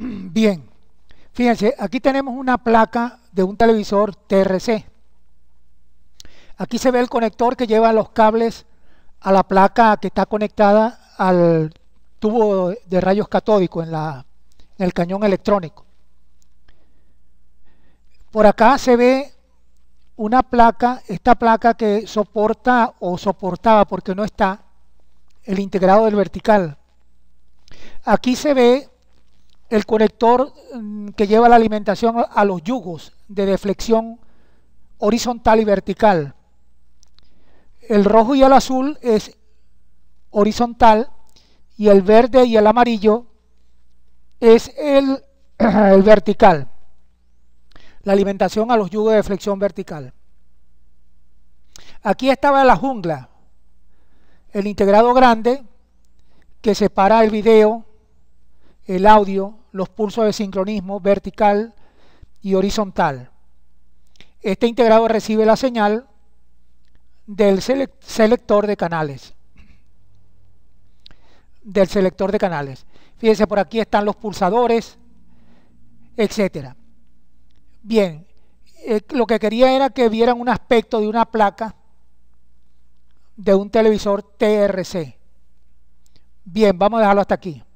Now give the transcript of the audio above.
Bien, fíjense, aquí tenemos una placa de un televisor TRC. Aquí se ve el conector que lleva los cables a la placa que está conectada al tubo de rayos catódicos en, en el cañón electrónico. Por acá se ve una placa, esta placa que soporta o soportaba porque no está el integrado del vertical. Aquí se ve el conector mm, que lleva la alimentación a los yugos de deflexión horizontal y vertical. El rojo y el azul es horizontal y el verde y el amarillo es el, vertical. La alimentación a los yugos de deflexión vertical. Aquí estaba la jungla, el integrado grande que separa el video, el audio los pulsos de sincronismo vertical y horizontal. Este integrado recibe la señal del selector de canales. Del selector de canales. Fíjense, por aquí están los pulsadores, etcétera. Bien, eh, lo que quería era que vieran un aspecto de una placa de un televisor TRC. Bien, vamos a dejarlo hasta aquí.